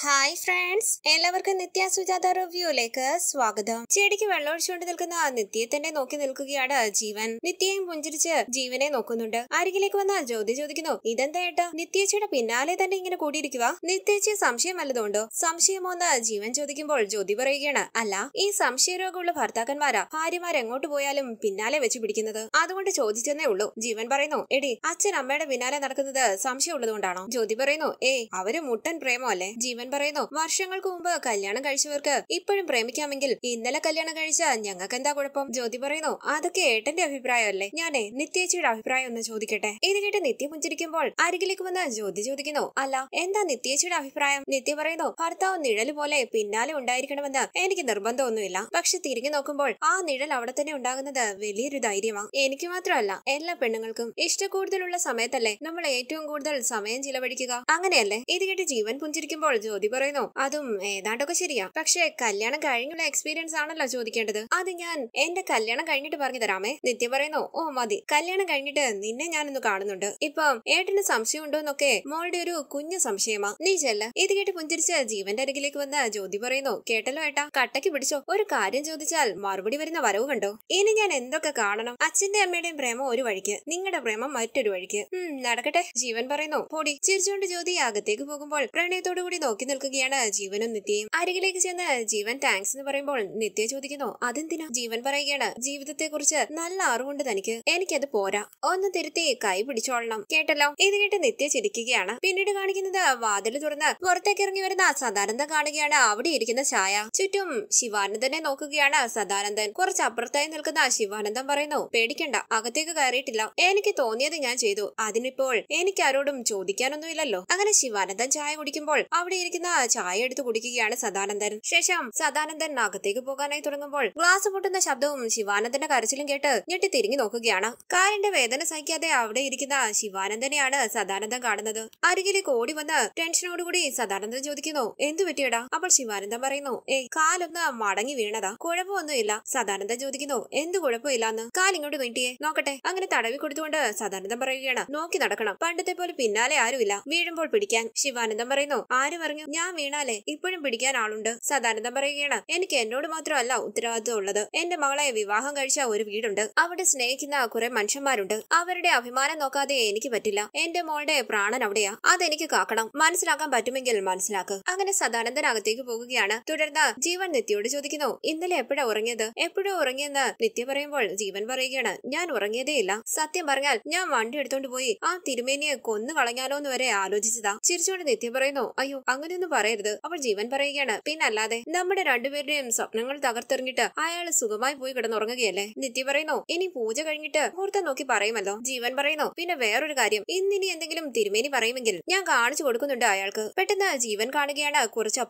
hi friends എല്ലാവർക്കും നിത്യ സുജാത റിവ്യൂയിലേക്ക് സ്വാഗതം ചെടിക്ക് വെള്ളമൊഴിച്ചുകൊണ്ട് നിൽക്കുന്ന നിത്യയെ തന്നെ നോക്കി നിൽക്കുകയാണ് ജീവൻ നിത്യയും പുഞ്ചിരിച്ച് ജീവനെ നോക്കുന്നുണ്ട് ആരെങ്കിലേക്ക് വന്നാൽ ജ്യോതി ചോദിക്കുന്നു ഇതെന്തായിട്ട് ഏട്ടാ പിന്നാലെ തന്നെ ഇങ്ങനെ കൂടിയിരിക്കുക നിത്യേച്ചി സംശയം വല്ലതുകൊണ്ടോ സംശയമോന്ന് ജീവൻ ചോദിക്കുമ്പോൾ ജ്യോതി പറയുകയാണ് അല്ല ഈ സംശയരോഗമുള്ള ഭർത്താക്കന്മാരാ ഭാര്യമാർ എങ്ങോട്ട് പോയാലും പിന്നാലെ വെച്ച് പിടിക്കുന്നത് അതുകൊണ്ട് ചോദിച്ചെന്നേ ഉള്ളൂ ജീവൻ പറയുന്നു എടി അച്ഛൻ അമ്മയുടെ പിന്നാലെ നടക്കുന്നത് സംശയം ഉള്ളതുകൊണ്ടാണോ ജ്യോതി പറയുന്നു ഏയ് അവര് മുട്ടൻ പ്രേമോ അല്ലേ ജീവൻ പറയുന്നു വർഷങ്ങൾക്ക് മുമ്പ് കല്യാണം കഴിച്ചവർക്ക് ഇപ്പോഴും പ്രേമിക്കാമെങ്കിൽ ഇന്നലെ കല്യാണം കഴിച്ച ഞങ്ങൾക്ക് എന്താ കുഴപ്പം ജ്യോതി പറയുന്നു അതൊക്കെ ഏട്ടന്റെ അഭിപ്രായമല്ലേ ഞാനേ നിത്യേച്ചിയുടെ അഭിപ്രായം ഒന്ന് ചോദിക്കട്ടെ ഇത് കേട്ട് നിത്യ പുഞ്ചിരിക്കുമ്പോൾ അരികിലേക്ക് വന്ന് ജ്യോതി ചോദിക്കുന്നു അല്ല എന്താ നിത്യേച്ചിയുടെ അഭിപ്രായം നിത്യ പറയുന്നു ഭർത്താവ് നിഴൽ പോലെ പിന്നാലെ ഉണ്ടായിരിക്കണമെന്ന് എനിക്ക് നിർബന്ധമൊന്നുമില്ല പക്ഷെ തിരിഞ്ഞു നോക്കുമ്പോൾ ആ നിഴൽ അവിടെ തന്നെ ഉണ്ടാകുന്നത് വലിയൊരു ധൈര്യമാണ് എനിക്ക് മാത്രമല്ല എല്ലാ പെണ്ണുങ്ങൾക്കും ഇഷ്ടക്കൂടുതലുള്ള സമയത്തല്ലേ നമ്മൾ ഏറ്റവും കൂടുതൽ സമയം ചിലവഴിക്കുക അങ്ങനെയല്ലേ ഇത് കേട്ട് ജീവൻ പുഞ്ചിരിക്കുമ്പോൾ ജ്യോതി പറയുന്നു അതും ഏതാണ്ടൊക്കെ ശരിയാ പക്ഷേ കല്യാണം കഴിഞ്ഞുള്ള എക്സ്പീരിയൻസ് ആണല്ലോ ചോദിക്കേണ്ടത് അത് ഞാൻ എന്റെ കല്യാണം കഴിഞ്ഞിട്ട് പറഞ്ഞു തരാമേ നിത്യ പറയുന്നു ഓ മതി കല്യാണം കഴിഞ്ഞിട്ട് നിന്നെ ഞാനൊന്ന് കാണുന്നുണ്ട് ഇപ്പം ഏട്ടന് സംശയം ഉണ്ടോ എന്നൊക്കെ മോളുടെ ഒരു കുഞ്ഞു സംശയമാ നീ ചെല്ല ഇത് കേട്ട് പുഞ്ചിരിച്ച് ജീവന്റെ അരികിലേക്ക് വന്ന ജ്യോതി പറയുന്നു കേട്ടല്ലോ ഏട്ടാ കട്ടക്ക് പിടിച്ചോ ഒരു കാര്യം ചോദിച്ചാൽ മറുപടി വരുന്ന വരവ് കണ്ടോ ഇനി ഞാൻ എന്തൊക്കെ കാണണം അച്ഛന്റെ അമ്മയുടെയും പ്രേമം ഒരു വഴിക്ക് നിങ്ങളുടെ പ്രേമം മറ്റൊരു വഴിക്ക് ഉം നടക്കട്ടെ ജീവൻ പറയുന്നു പൊടി ചിരിച്ചുകൊണ്ട് ജ്യോതി അകത്തേക്ക് പോകുമ്പോൾ പ്രണയത്തോടു കൂടി നോക്കി നോക്കി നിൽക്കുകയാണ് ജീവനും നിത്യയും അരികിലേക്ക് ചെന്ന് ജീവൻ താങ്ക്സ് എന്ന് പറയുമ്പോൾ നിത്യ ചോദിക്കുന്നു അതെന്തിനാ ജീവൻ പറയുകയാണ് ജീവിതത്തെ കുറിച്ച് നല്ല അറിവുണ്ട് തനിക്ക് എനിക്കത് പോരാ ഒന്ന് തിരുത്തി കൈ പിടിച്ചോളണം കേട്ടല്ലോ ഇത് കേട്ട് നിത്യ ചിരിക്കുകയാണ് പിന്നീട് കാണിക്കുന്നത് വാതിൽ തുറന്ന് പുറത്തേക്ക് ഇറങ്ങി വരുന്ന സദാനന്ദൻ കാണുകയാണ് അവിടെ ഇരിക്കുന്ന ചായ ചുറ്റും ശിവാനന്ദനെ നോക്കുകയാണ് സദാനന്ദൻ കുറച്ച് അപ്പുറത്തായി നിൽക്കുന്ന ശിവാനന്ദൻ പറയുന്നു പേടിക്കണ്ട അകത്തേക്ക് കയറിയിട്ടില്ല എനിക്ക് തോന്നിയത് ഞാൻ ചെയ്തു അതിനിപ്പോൾ എനിക്ക് ആരോടും ചോദിക്കാനൊന്നുമില്ലല്ലോ അങ്ങനെ ശിവാനന്ദൻ ചായ കുടിക്കുമ്പോൾ അവിടെ ഇരിക്കുന്ന കുടിക്കുന്ന ചായ എടുത്ത് കുടിക്കുകയാണ് സദാനന്ദൻ ശേഷം സദാനന്ദൻ അകത്തേക്ക് പോകാനായി തുടങ്ങുമ്പോൾ ഗ്ലാസ് പൊട്ടുന്ന ശബ്ദവും ശിവാനന്ദന്റെ കരച്ചിലും കേട്ട് ഞെട്ടി തിരിഞ്ഞു നോക്കുകയാണ് കാറിന്റെ വേദന സഹിക്കാതെ അവിടെ ഇരിക്കുന്ന ശിവാനന്ദനെയാണ് സദാനന്ദൻ കാണുന്നത് അരികിലേക്ക് ഓടി വന്ന് ടെൻഷനോടുകൂടി സദാനന്ദൻ ചോദിക്കുന്നു എന്തു പറ്റിയടാ അപ്പോൾ ശിവാനന്ദൻ പറയുന്നു ഏയ് കാലൊന്ന് മടങ്ങി വീണതാ കുഴപ്പമൊന്നുമില്ല സദാനന്ദൻ ചോദിക്കുന്നു എന്ത് കുഴപ്പമില്ലാന്ന് കാലിങ്ങോട്ട് നീട്ടിയേ നോക്കട്ടെ അങ്ങനെ തടവി കൊടുത്തുകൊണ്ട് സദാനന്ദൻ പറയുകയാണ് നോക്കി നടക്കണം പണ്ടത്തെ പോലെ പിന്നാലെ ആരുമില്ല വീഴുമ്പോൾ പിടിക്കാൻ ശിവാനന്ദൻ പറയുന്നു ആര് അറിഞ്ഞു ഞാൻ വീണാലേ ഇപ്പോഴും പിടിക്കാൻ ആളുണ്ട് സദാനന്ദം പറയുകയാണ് എനിക്ക് എന്നോട് മാത്രമല്ല ഉത്തരവാദിത്വം ഉള്ളത് എന്റെ മകളെ വിവാഹം കഴിച്ച ഒരു വീടുണ്ട് അവിടെ സ്നേഹിക്കുന്ന കുറെ മനുഷ്യന്മാരുണ്ട് അവരുടെ അഭിമാനം നോക്കാതെ എനിക്ക് പറ്റില്ല എന്റെ മോളുടെ പ്രാണൻ അവിടെയാ അതെനിക്ക് കാക്കണം മനസ്സിലാക്കാൻ പറ്റുമെങ്കിൽ മനസ്സിലാക്ക് അങ്ങനെ സദാനന്ദൻ അകത്തേക്ക് പോകുകയാണ് തുടർന്ന് ജീവൻ നിത്യയോട് ചോദിക്കുന്നു ഇന്നലെ എപ്പോഴാ ഉറങ്ങിയത് എപ്പോഴും ഉറങ്ങിയെന്ന് നിത്യ പറയുമ്പോൾ ജീവൻ പറയുകയാണ് ഞാൻ ഇല്ല സത്യം പറഞ്ഞാൽ ഞാൻ വണ്ടി എടുത്തോണ്ട് പോയി ആ തിരുമേനിയെ കൊന്നു കളഞ്ഞാലോന്ന് വരെ ആലോചിച്ചതാ ചിരിച്ചുകൊണ്ട് നിത്യ പറയുന്നു അയ്യോ അങ്ങനെ എന്ന് പറയരുത് അവൾ ജീവൻ പറയുകയാണ് പിന്നല്ലാതെ നമ്മുടെ രണ്ടുപേരുടെയും സ്വപ്നങ്ങൾ തകർത്തെറിഞ്ഞിട്ട് അയാൾ സുഖമായി പോയി കിടന്നുറങ്ങുകയല്ലേ നിത്യ പറയുന്നു ഇനി പൂജ കഴിഞ്ഞിട്ട് മുഹൂർത്തം നോക്കി പറയുമല്ലോ ജീവൻ പറയുന്നു പിന്നെ വേറൊരു കാര്യം ഇന്നിനി എന്തെങ്കിലും തിരുമേനി പറയുമെങ്കിൽ ഞാൻ കാണിച്ചു കൊടുക്കുന്നുണ്ട് അയാൾക്ക് പെട്ടെന്ന് ജീവൻ കാണുകയാണ് കുറച്ച്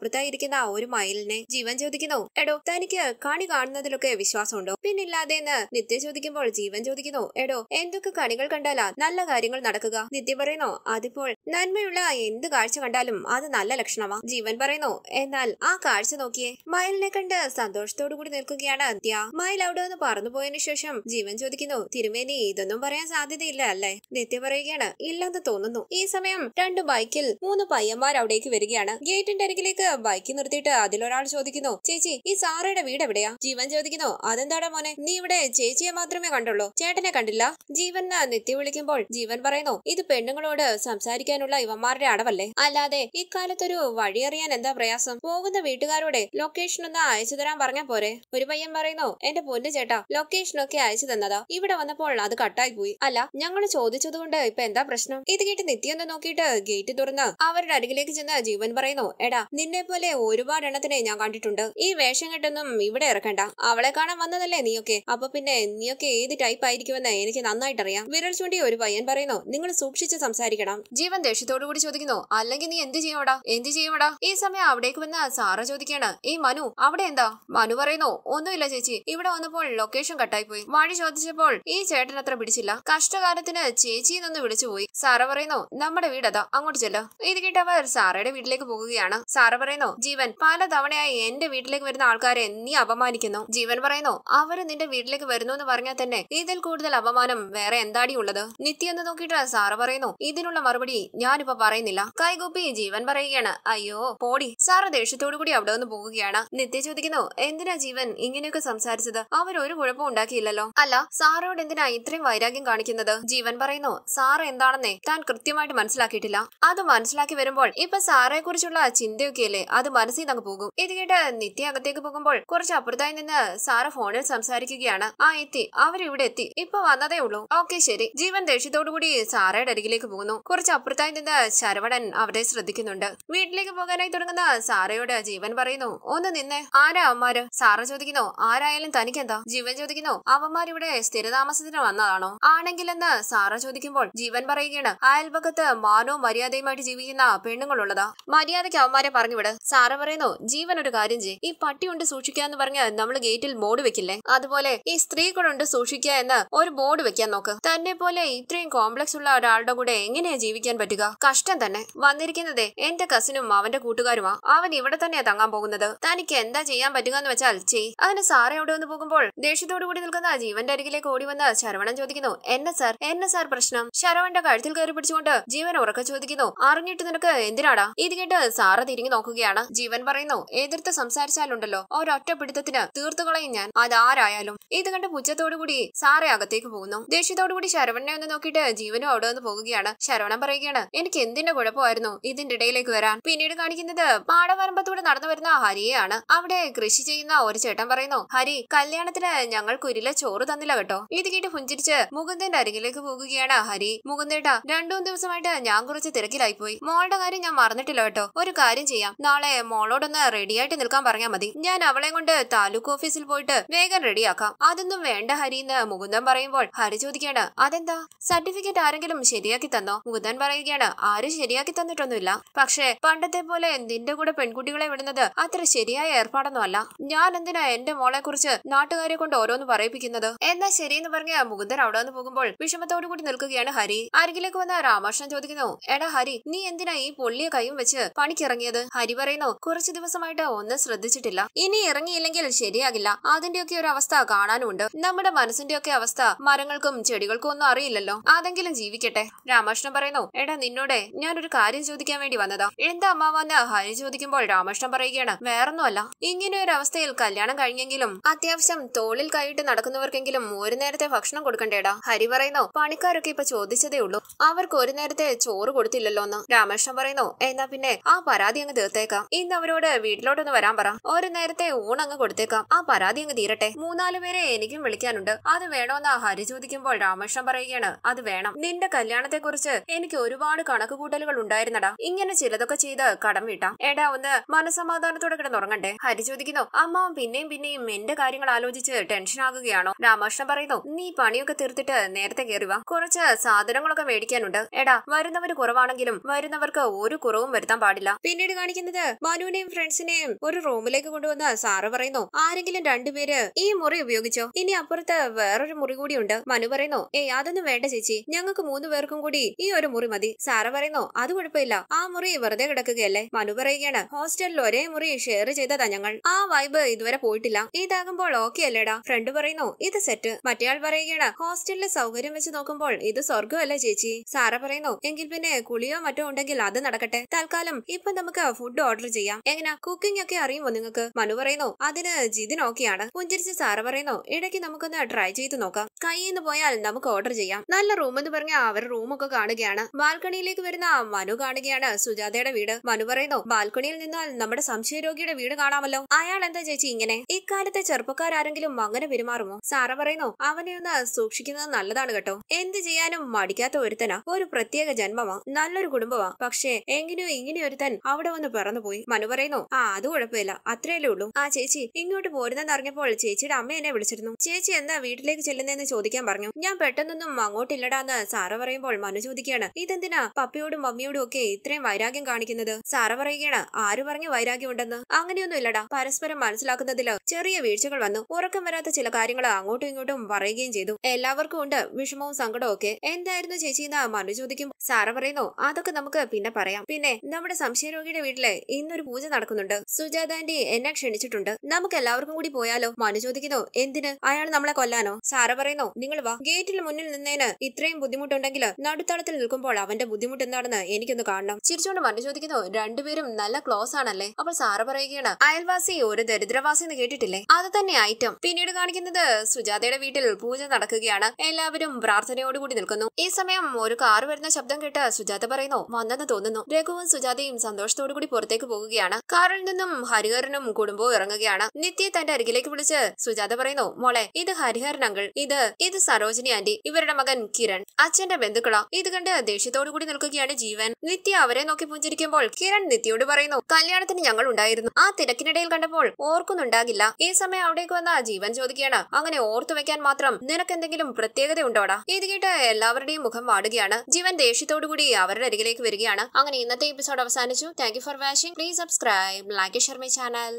ആ ഒരു മയിലിനെ ജീവൻ ചോദിക്കുന്നു എടോ തനിക്ക് കണി കാണുന്നതിലൊക്കെ വിശ്വാസമുണ്ടോ പിന്നില്ലാതെ എന്ന് നിത്യ ചോദിക്കുമ്പോൾ ജീവൻ ചോദിക്കുന്നു എടോ എന്തൊക്കെ കണികൾ കണ്ടാലാ നല്ല കാര്യങ്ങൾ നടക്കുക നിത്യ പറയുന്നു അതിപ്പോൾ നന്മയുള്ള എന്ത് കാഴ്ച കണ്ടാലും അത് നല്ല ലക്ഷണം പ്രശ്നമാ ജീവൻ പറയുന്നു എന്നാൽ ആ കാഴ്ച നോക്കിയേ മയലിനെ കണ്ട് സന്തോഷത്തോടു കൂടി നിൽക്കുകയാണ് അന്ത്യ മയൽ അവിടെ ഒന്ന് പറന്നു പോയതിനു ശേഷം ജീവൻ ചോദിക്കുന്നു തിരുമേനി ഇതൊന്നും പറയാൻ സാധ്യതയില്ല അല്ലേ നിത്യ പറയുകയാണ് ഇല്ലെന്ന് തോന്നുന്നു ഈ സമയം രണ്ട് ബൈക്കിൽ മൂന്ന് പയ്യന്മാർ അവിടേക്ക് വരികയാണ് ഗേറ്റിന്റെ അരികിലേക്ക് ബൈക്ക് നിർത്തിയിട്ട് അതിലൊരാൾ ചോദിക്കുന്നു ചേച്ചി ഈ സാറയുടെ വീട് എവിടെയാ ജീവൻ ചോദിക്കുന്നു അതെന്താടാ മോനെ നീ ഇവിടെ ചേച്ചിയെ മാത്രമേ കണ്ടുള്ളൂ ചേട്ടനെ കണ്ടില്ല ജീവൻ നിത്യ വിളിക്കുമ്പോൾ ജീവൻ പറയുന്നു ഇത് പെണ്ണുങ്ങളോട് സംസാരിക്കാനുള്ള ഇവന്മാരുടെ അടവല്ലേ അല്ലാതെ ഇക്കാലത്തൊരു ഒരു വഴിയറിയാൻ എന്താ പ്രയാസം പോകുന്ന വീട്ടുകാരോടെ ലൊക്കേഷൻ ഒന്ന് അയച്ചു തരാൻ പറഞ്ഞ പോരെ ഒരു പയ്യൻ പറയുന്നു എന്റെ പൊന്നു ചേട്ടാ ലൊക്കേഷൻ ഒക്കെ അയച്ചു തന്നതാ ഇവിടെ വന്നപ്പോൾ അത് കട്ടായി പോയി അല്ല ഞങ്ങൾ ചോദിച്ചത് കൊണ്ട് ഇപ്പൊ എന്താ പ്രശ്നം ഇത് കേട്ട് നിത്യൊന്ന് നോക്കിയിട്ട് ഗേറ്റ് തുറന്ന് അവരുടെ അരികിലേക്ക് ചെന്ന് ജീവൻ പറയുന്നു എടാ നിന്നെ പോലെ ഒരുപാട് എണ്ണത്തിനെ ഞാൻ കണ്ടിട്ടുണ്ട് ഈ വേഷം കെട്ടൊന്നും ഇവിടെ ഇറക്കണ്ട അവളെ കാണാൻ വന്നതല്ലേ നീയൊക്കെ അപ്പൊ പിന്നെ നീയൊക്കെ ഏത് ടൈപ്പ് ആയിരിക്കുമെന്ന് എനിക്ക് നന്നായിട്ട് അറിയാം വിരൽ ചൂണ്ടി ഒരു പയ്യൻ പറയുന്നു നിങ്ങൾ സൂക്ഷിച്ച് സംസാരിക്കണം ജീവൻ ദേഷ്യത്തോടു കൂടി ചോദിക്കുന്നു അല്ലെങ്കിൽ നീ എന്ത് ചെയ്യോടാ എന്ത് എന്ത് ചെയ്യുമടാ ഈ സമയം അവിടേക്ക് വന്ന സാറ ചോദിക്കാണ് ഈ മനു അവിടെ എന്താ മനു പറയുന്നു ഒന്നുമില്ല ചേച്ചി ഇവിടെ വന്നപ്പോൾ ലൊക്കേഷൻ കട്ടായി പോയി വഴി ചോദിച്ചപ്പോൾ ഈ ചേട്ടൻ അത്ര പിടിച്ചില്ല കഷ്ടകാലത്തിന് ചേച്ചി നിന്ന് വിളിച്ചു പോയി സാറ പറയുന്നു നമ്മുടെ അതാ അങ്ങോട്ട് ചെല്ലോ ഇത് കേട്ടവർ സാറയുടെ വീട്ടിലേക്ക് പോകുകയാണ് സാറ പറയുന്നു ജീവൻ പല തവണയായി എന്റെ വീട്ടിലേക്ക് വരുന്ന ആൾക്കാരെ നീ അപമാനിക്കുന്നു ജീവൻ പറയുന്നു അവര് നിന്റെ വീട്ടിലേക്ക് വരുന്നു എന്ന് പറഞ്ഞാൽ തന്നെ ഇതിൽ കൂടുതൽ അപമാനം വേറെ എന്താടി ഉള്ളത് നിത്യ എന്ന് നോക്കിയിട്ട് സാറ് പറയുന്നു ഇതിനുള്ള മറുപടി ഞാനിപ്പോ പറയുന്നില്ല കൈകൂപ്പി ജീവൻ പറയുകയാണ് അയ്യോ പോടി സാറ് ദേഷ്യത്തോടു കൂടി അവിടെ വന്ന് പോവുകയാണ് നിത്യ ചോദിക്കുന്നു എന്തിനാ ജീവൻ ഇങ്ങനെയൊക്കെ സംസാരിച്ചത് അവർ ഒരു കുഴപ്പം ഉണ്ടാക്കിയില്ലല്ലോ അല്ല സാറോട് എന്തിനാ ഇത്രയും വൈരാഗ്യം കാണിക്കുന്നത് ജീവൻ പറയുന്നു സാർ എന്താണെന്നേ താൻ കൃത്യമായിട്ട് മനസ്സിലാക്കിയിട്ടില്ല അത് മനസ്സിലാക്കി വരുമ്പോൾ ഇപ്പൊ സാറെ കുറിച്ചുള്ള ചിന്തയൊക്കെയല്ലേ അത് മനസ്സിൽ നിന്ന് പോകും ഇത് കേട്ട് നിത്യ അകത്തേക്ക് പോകുമ്പോൾ കുറച്ച് അപ്പുറത്തായി നിന്ന് സാറ് ഫോണിൽ സംസാരിക്കുകയാണ് ആ എത്തി അവരിവിടെ എത്തി ഇപ്പൊ വന്നതേ ഉള്ളൂ ഓക്കെ ശരി ജീവൻ ദേഷ്യത്തോടു കൂടി സാറയുടെ അരികിലേക്ക് പോകുന്നു കുറച്ച് അപ്പുറത്തായി നിന്ന് ശരവണൻ അവരെ ശ്രദ്ധിക്കുന്നുണ്ട് വീട്ടിലേക്ക് പോകാനായി തുടങ്ങുന്ന സാറയോട് ജീവൻ പറയുന്നു ഒന്ന് നിന്നെ ആരാ അവന്മാര് സാറ ചോദിക്കുന്നു ആരായാലും തനിക്കെന്താ ജീവൻ ചോദിക്കുന്നു അവന്മാരിവിടെ സ്ഥിരതാമസത്തിന് വന്നതാണോ ആണെങ്കിലെന്ന് സാറ ചോദിക്കുമ്പോൾ ജീവൻ പറയുകയാണ് അയൽപക്കത്ത് മാനവും മര്യാദയുമായിട്ട് ജീവിക്കുന്ന പെണ്ണുങ്ങളുള്ളതാ മര്യാദയ്ക്ക് അവന്മാരെ പറഞ്ഞുവിട് സാറ പറയുന്നു ജീവൻ ഒരു കാര്യം ചെയ്യും ഈ പട്ടി കൊണ്ട് സൂക്ഷിക്കാന്ന് എന്ന് പറഞ്ഞ് നമ്മൾ ഗേറ്റിൽ ബോർഡ് വെക്കില്ലേ അതുപോലെ ഈ സ്ത്രീകളുണ്ട് സൂക്ഷിക്കുക എന്ന് ഒരു ബോർഡ് വെക്കാൻ നോക്ക് തന്നെ പോലെ ഇത്രയും കോംപ്ലക്സ് ഉള്ള ഒരാളുടെ കൂടെ എങ്ങനെയാ ജീവിക്കാൻ പറ്റുക കഷ്ടം തന്നെ വന്നിരിക്കുന്നതേ എന്റെ കസിൻ അച്ഛനും അവന്റെ കൂട്ടുകാരുമാ അവൻ ഇവിടെ തന്നെയാ തങ്ങാൻ പോകുന്നത് തനിക്ക് എന്താ ചെയ്യാൻ പറ്റുക എന്ന് വെച്ചാൽ ചെയ് അതിന് സാറെ അവിടെ വന്ന് പോകുമ്പോൾ ദേഷ്യത്തോടു കൂടി നിൽക്കുന്ന ജീവന്റെ അരികിലേക്ക് ഓടി വന്ന് ശരവണൻ ചോദിക്കുന്നു എന്നെ സാർ എന്നെ സാർ പ്രശ്നം ശരവന്റെ കഴുത്തിൽ കയറി പിടിച്ചുകൊണ്ട് ജീവൻ ഉറക്ക ചോദിക്കുന്നു അറിഞ്ഞിട്ട് നിനക്ക് എന്തിനാടാ ഇത് കേട്ട് സാറ തിരിഞ്ഞു നോക്കുകയാണ് ജീവൻ പറയുന്നു എതിർത്ത് സംസാരിച്ചാലുണ്ടല്ലോ ഒരൊറ്റ പിടുത്തത്തിന് തീർത്തുകളയും ഞാൻ അതാരായാലും ഇത് കണ്ട് പുച്ഛത്തോടു കൂടി സാറെ അകത്തേക്ക് പോകുന്നു ദേഷ്യത്തോടു കൂടി ശരവണനെ ഒന്ന് നോക്കിയിട്ട് ജീവനും അവിടെ വന്ന് പോകുകയാണ് ശരവണൻ പറയുകയാണ് എനിക്ക് എന്തിന്റെ കുഴപ്പമായിരുന്നു ഇതിന്റെ ഇടയിലേക്ക് വരാൻ പിന്നീട് കാണിക്കുന്നത് പാടവരമ്പത്തൂടെ നടന്നു വരുന്ന ഹരിയെയാണ് അവിടെ കൃഷി ചെയ്യുന്ന ഒരു ചേട്ടൻ പറയുന്നു ഹരി കല്യാണത്തിന് ഞങ്ങൾ കുരില ചോറ് തന്നില്ല കേട്ടോ ഇത് കേട്ട് പുഞ്ചിരിച്ച് മുകുന്ദന്റെ അരികിലേക്ക് പോകുകയാണ് ഹരി മുകുന്ദേട്ടാ രണ്ടു ദിവസമായിട്ട് ഞാൻ കുറച്ച് തിരക്കിലായി പോയി മോളുടെ കാര്യം ഞാൻ മറന്നിട്ടില്ല കേട്ടോ ഒരു കാര്യം ചെയ്യാം നാളെ മോളോടൊന്ന് റെഡിയായിട്ട് നിൽക്കാൻ പറഞ്ഞാൽ മതി ഞാൻ അവളെ കൊണ്ട് താലൂക്ക് ഓഫീസിൽ പോയിട്ട് വേഗം റെഡിയാക്കാം അതൊന്നും വേണ്ട ഹരി എന്ന് മുകുന്ദൻ പറയുമ്പോൾ ഹരി ചോദിക്കാണ് അതെന്താ സർട്ടിഫിക്കറ്റ് ആരെങ്കിലും ശരിയാക്കി തന്നോ മുകുന്ദൻ പറയുകയാണ് ആരും ശരിയാക്കി തന്നിട്ടൊന്നുമില്ല പക്ഷേ പണ്ടത്തെ പോലെ നിന്റെ കൂടെ പെൺകുട്ടികളെ വിടുന്നത് അത്ര ശരിയായ ഏർപ്പാടൊന്നും അല്ല ഞാൻ എന്തിനാ എന്റെ മോളെ കുറിച്ച് നാട്ടുകാരെ കൊണ്ട് ഓരോന്ന് പറയിപ്പിക്കുന്നത് എന്നാ ശരിയെന്ന് പറഞ്ഞ മുകുന്ദർ അവിടെ നിന്ന് പോകുമ്പോൾ വിഷമത്തോടു കൂടി നിൽക്കുകയാണ് ഹരി ആരെങ്കിലേക്ക് വന്ന രാമകൃഷ്ണൻ ചോദിക്കുന്നു എടാ ഹരി നീ എന്തിനാ ഈ പൊള്ളിയ കൈയും വെച്ച് പണിക്കിറങ്ങിയത് ഹരി പറയുന്നു കുറച്ചു ദിവസമായിട്ട് ഒന്നും ശ്രദ്ധിച്ചിട്ടില്ല ഇനി ഇറങ്ങിയില്ലെങ്കിൽ ശരിയാകില്ല അതിന്റെയൊക്കെ ഒരു അവസ്ഥ കാണാനുമുണ്ട് നമ്മുടെ മനസ്സിന്റെയൊക്കെ അവസ്ഥ മരങ്ങൾക്കും ചെടികൾക്കും ഒന്നും അറിയില്ലല്ലോ അതെങ്കിലും ജീവിക്കട്ടെ രാമകൃഷ്ണൻ പറയുന്നു എടാ നിന്നോടെ ഞാനൊരു കാര്യം ചോദിക്കാൻ വേണ്ടി വന്നതാ എന്താ എന്റെ അമ്മാവന്റെ ഹരി ചോദിക്കുമ്പോൾ രാമകൃഷ്ണൻ പറയുകയാണ് വേറൊന്നുമല്ല ഇങ്ങനെ ഒരു അവസ്ഥയിൽ കല്യാണം കഴിഞ്ഞെങ്കിലും അത്യാവശ്യം തോളിൽ കൈയിട്ട് നടക്കുന്നവർക്കെങ്കിലും ഒരു നേരത്തെ ഭക്ഷണം കൊടുക്കണ്ടേടാ ഹരി പറയുന്നു പണിക്കാരൊക്കെ ഇപ്പൊ ചോദിച്ചതേ ഉള്ളൂ അവർക്ക് ഒരു നേരത്തെ ചോറ് കൊടുത്തില്ലല്ലോ എന്ന് രാമകൃഷ്ണൻ പറയുന്നു എന്നാ പിന്നെ ആ പരാതി അങ്ങ് തീർത്തേക്കാം ഇന്ന് അവരോട് വീട്ടിലോട്ടൊന്ന് വരാൻ പറ ഒരു നേരത്തെ ഊൺ അങ്ങ് കൊടുത്തേക്കാം ആ പരാതി അങ്ങ് തീരട്ടെ മൂന്നാല് പേരെ എനിക്കും വിളിക്കാനുണ്ട് അത് വേണോന്ന് ഹരി ചോദിക്കുമ്പോൾ രാമകൃഷ്ണൻ പറയുകയാണ് അത് വേണം നിന്റെ കല്യാണത്തെ കുറിച്ച് എനിക്ക് ഒരുപാട് കണക്കുകൂട്ടലുകൾ ഉണ്ടായിരുന്നടാ ഇങ്ങനെ ചിലതൊക്കെ ചെയ്ത് ചെയ്ത് കടം വീട്ടാം എടാ ഒന്ന് മനസമാധാനത്തോടെ കിടന്നുറങ്ങണ്ടേ ഹരി ചോദിക്കുന്നു അമ്മ പിന്നെയും പിന്നെയും എന്റെ കാര്യങ്ങൾ ആലോചിച്ച് ടെൻഷൻ ആകുകയാണോ രാമകൃഷ്ണൻ പറയുന്നു നീ പണിയൊക്കെ തീർത്തിട്ട് നേരത്തെ കയറി വാ കുറച്ച് സാധനങ്ങളൊക്കെ മേടിക്കാനുണ്ട് എടാ വരുന്നവര് കുറവാണെങ്കിലും വരുന്നവർക്ക് ഒരു കുറവും വരുത്താൻ പാടില്ല പിന്നീട് കാണിക്കുന്നത് മനുവിനെയും ഫ്രണ്ട്സിനെയും ഒരു റൂമിലേക്ക് കൊണ്ടുവന്ന് സാറ് പറയുന്നു ആരെങ്കിലും രണ്ടുപേര് ഈ മുറി ഉപയോഗിച്ചോ ഇനി അപ്പുറത്ത് വേറൊരു മുറി കൂടിയുണ്ട് മനു പറയുന്നു ഏയ് അതൊന്നും വേണ്ട ചേച്ചി ഞങ്ങൾക്ക് മൂന്ന് പേർക്കും കൂടി ഈ ഒരു മുറി മതി സാറ പറയുന്നു അത് കുഴപ്പമില്ല ആ മുറി വെറുതെ കിടക്കുകയല്ലേ മനു പറയുകയാണ് ഹോസ്റ്റലിൽ ഒരേ മുറി ഷെയർ ചെയ്തതാ ഞങ്ങൾ ആ വൈബ് ഇതുവരെ പോയിട്ടില്ല ഇതാകുമ്പോൾ ഓക്കെ അല്ലേടാ ഫ്രണ്ട് പറയുന്നു ഇത് സെറ്റ് മറ്റേയാൾ പറയുകയാണ് ഹോസ്റ്റലിലെ സൗകര്യം വെച്ച് നോക്കുമ്പോൾ ഇത് സ്വർഗമല്ലേ ചേച്ചി സാറ പറയുന്നു എങ്കിൽ പിന്നെ കുളിയോ മറ്റോ ഉണ്ടെങ്കിൽ അത് നടക്കട്ടെ തൽക്കാലം ഇപ്പൊ നമുക്ക് ഫുഡ് ഓർഡർ ചെയ്യാം എങ്ങനെ കുക്കിംഗ് ഒക്കെ അറിയുമോ നിങ്ങൾക്ക് മനു പറയുന്നു അതിന് ജിതിൻ ഓക്കെയാണ് പുഞ്ചിരിച്ച് സാറ പറയുന്നു ഇടയ്ക്ക് നമുക്കൊന്ന് ട്രൈ ചെയ്ത് നോക്കാം കയ്യിന്ന് പോയാൽ നമുക്ക് ഓർഡർ ചെയ്യാം നല്ല റൂം എന്ന് പറഞ്ഞ അവർ റൂമൊക്കെ കാണുകയാണ് ബാൽക്കണിയിലേക്ക് വരുന്ന മനു കാണുകയാണ് സുജാതയുടെ വീട് മനു പറയുന്നു ബാൽക്കണിയിൽ നിന്നാൽ നമ്മുടെ സംശയരോഗിയുടെ വീട് കാണാമല്ലോ അയാൾ എന്താ ചേച്ചി ഇങ്ങനെ ഇക്കാലത്തെ ചെറുപ്പക്കാരാരെങ്കിലും അങ്ങനെ പെരുമാറുമോ സാറ പറയുന്നു അവനെ ഒന്ന് സൂക്ഷിക്കുന്നത് നല്ലതാണ് കേട്ടോ എന്ത് ചെയ്യാനും മടിക്കാത്ത ഒരുത്തനാ ഒരു പ്രത്യേക ജന്മമാ നല്ലൊരു കുടുംബമാ പക്ഷേ എങ്ങനെയോ ഇങ്ങനെ ഒരുത്തൻ അവിടെ വന്ന് പിറന്നുപോയി മനു പറയുന്നു ആ അത് കുഴപ്പമില്ല അത്രയല്ലേ ഉള്ളൂ ആ ചേച്ചി ഇങ്ങോട്ട് അറിഞ്ഞപ്പോൾ ചേച്ചിയുടെ അമ്മ എന്നെ വിളിച്ചിരുന്നു ചേച്ചി എന്താ വീട്ടിലേക്ക് ചെല്ലുന്നതെന്ന് ചോദിക്കാൻ പറഞ്ഞു ഞാൻ പെട്ടെന്നൊന്നും അങ്ങോട്ടില്ലടാന്ന് സാറ് പറയുമ്പോൾ മനു ചോദിക്കുകയാണ് ഇതെന്തിനാ പപ്പയോടും മമ്മിയോടും ഒക്കെ ഇത്രയും വൈരാഗ്യം കാണിക്കുന്നത് സാറ് പറയുകയാണ് ആര് പറഞ്ഞു വൈരാഗ്യം ഉണ്ടെന്ന് അങ്ങനെയൊന്നും ഇല്ലടാ പരസ്പരം മനസ്സിലാക്കുന്നതിൽ ചെറിയ വീഴ്ചകൾ വന്നു ഉറക്കം വരാത്ത ചില കാര്യങ്ങൾ അങ്ങോട്ടും ഇങ്ങോട്ടും പറയുകയും ചെയ്തു എല്ലാവർക്കും ഉണ്ട് വിഷമവും സങ്കടവും ഒക്കെ എന്തായിരുന്നു ചേച്ചി എന്ന് മനു ചോദിക്കും സാറ് പറയുന്നു അതൊക്കെ നമുക്ക് പിന്നെ പറയാം പിന്നെ നമ്മുടെ സംശയരോഗിയുടെ വീട്ടില് ഇന്നൊരു പൂജ നടക്കുന്നുണ്ട് സുജാത ആന്റി എന്നെ ക്ഷണിച്ചിട്ടുണ്ട് നമുക്ക് എല്ലാവർക്കും കൂടി പോയാലോ മനു ചോദിക്കുന്നു എന്തിന് അയാൾ നമ്മളെ കൊല്ലാനോ സാറ് പറയുന്നു പറയുന്നു നിങ്ങൾ വാ ഗേറ്റിൽ മുന്നിൽ നിന്നേന് ഇത്രയും ബുദ്ധിമുട്ടുണ്ടെങ്കിൽ നടുത്തളത്തിൽ നിൽക്കുമ്പോൾ അവന്റെ ബുദ്ധിമുട്ട് എന്താണെന്ന് എനിക്കൊന്ന് കാണണം ചിരിച്ചുകൊണ്ട് മണ്ണു ചോദിക്കുന്നു രണ്ടുപേരും നല്ല ക്ലോസ് ആണല്ലേ അപ്പോൾ സാറ് പറയുകയാണ് അയൽവാസി ഒരു ദരിദ്രവാസി എന്ന് കേട്ടിട്ടില്ലേ അത് തന്നെ ഐറ്റം പിന്നീട് കാണിക്കുന്നത് സുജാതയുടെ വീട്ടിൽ പൂജ നടക്കുകയാണ് എല്ലാവരും പ്രാർത്ഥനയോടുകൂടി നിൽക്കുന്നു ഈ സമയം ഒരു കാർ വരുന്ന ശബ്ദം കേട്ട് സുജാത പറയുന്നു വന്നെന്ന് തോന്നുന്നു രഘുവും സുജാതയും സന്തോഷത്തോടുകൂടി പുറത്തേക്ക് പോകുകയാണ് കാറിൽ നിന്നും ഹരിഹരനും കുടുംബവും ഇറങ്ങുകയാണ് നിത്യ തന്റെ അരികിലേക്ക് വിളിച്ച് സുജാത പറയുന്നു മോളെ ഇത് ഹരിഹരൻ അങ്കിൾ ഇത് ഇത് സരോജിനി ആന്റി ഇവരുടെ മകൻ കിരൺ അച്ഛന്റെ ബന്ധുക്കളാ ഇത് കണ്ട് ദേഷ്യത്തോടു കൂടി നിൽക്കുകയാണ് ജീവൻ നിത്യ അവരെ നോക്കി പുഞ്ചിരിക്കുമ്പോൾ കിരൺ നിത്യയോട് പറയുന്നു കല്യാണത്തിന് ഞങ്ങൾ ഉണ്ടായിരുന്നു ആ തിരക്കിനിടയിൽ കണ്ടപ്പോൾ ഓർക്കുന്നുണ്ടാകില്ല ഈ സമയം അവിടേക്ക് വന്ന ജീവൻ ചോദിക്കുകയാണ് അങ്ങനെ ഓർത്തു വെക്കാൻ മാത്രം നിനക്കെന്തെങ്കിലും പ്രത്യേകത ഉണ്ടോടാ ഇത് കേട്ട് എല്ലാവരുടെയും മുഖം വാടുകയാണ് ജീവൻ ദേഷ്യത്തോടു കൂടി അവരുടെ അരികിലേക്ക് വരികയാണ് അങ്ങനെ ഇന്നത്തെ എപ്പിസോഡ് അവസാനിച്ചു thank you for watching please subscribe like Sharmi channel